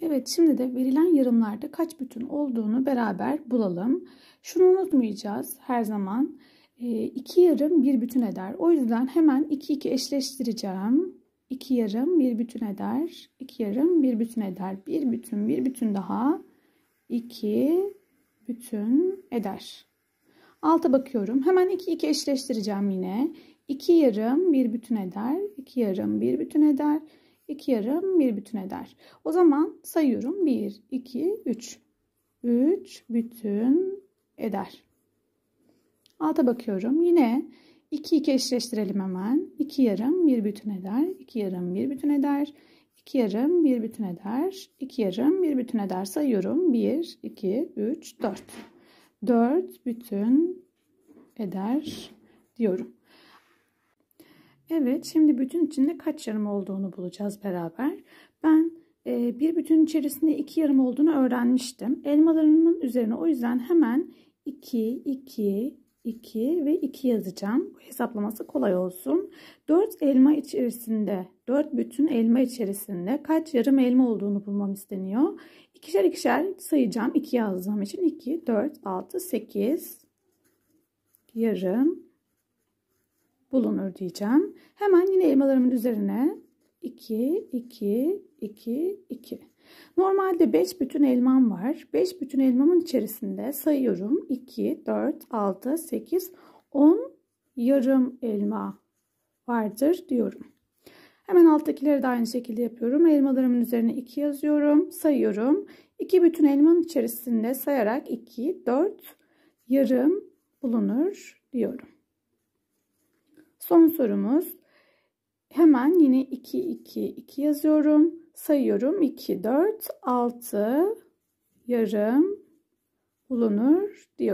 Evet şimdi de verilen yarımlarda kaç bütün olduğunu beraber bulalım. Şunu unutmayacağız her zaman. 2 ee, yarım bir bütün eder. O yüzden hemen 2 2 eşleştireceğim. 2 yarım bir bütün eder. 2 yarım bir bütün eder. Bir bütün bir bütün daha. 2 bütün eder. Alta bakıyorum. Hemen 2 2 eşleştireceğim yine. 2 yarım bir bütün eder. 2 yarım bir bütün eder. 2 yarım bir bütün eder. O zaman sayıyorum 1, 2, 3. 3 bütün eder. Alta bakıyorum. Yine 2, 2 eşleştirelim hemen. 2 yarım bir bütün eder. 2 yarım bir bütün eder. 2 yarım bir bütün eder. 2 yarım bir bütün eder. Sayıyorum. 1, 2, 3, 4. 4 bütün eder diyorum. Evet şimdi bütün içinde kaç yarım olduğunu bulacağız beraber. Ben e, bir bütün içerisinde iki yarım olduğunu öğrenmiştim. Elmalarımın üzerine o yüzden hemen 2, 2, 2 ve 2 yazacağım. hesaplaması kolay olsun. 4 elma içerisinde, 4 bütün elma içerisinde kaç yarım elma olduğunu bulmam isteniyor. İkişer ikişer sayacağım. 2 yazacağım için 2, 4, 6, 8 yarım bulunur diyeceğim. Hemen yine elmalarımın üzerine 2, 2, 2, 2. Normalde 5 bütün elmam var. 5 bütün elmamın içerisinde sayıyorum. 2, 4, 6, 8, 10 yarım elma vardır diyorum. Hemen alttakileri de aynı şekilde yapıyorum. Elmalarımın üzerine 2 yazıyorum. Sayıyorum. 2 bütün elmanın içerisinde sayarak 2, 4 yarım bulunur diyorum. Son sorumuz. Hemen yine 2 2 2 yazıyorum. Sayıyorum. 2 4 6 yarım bulunur diyor.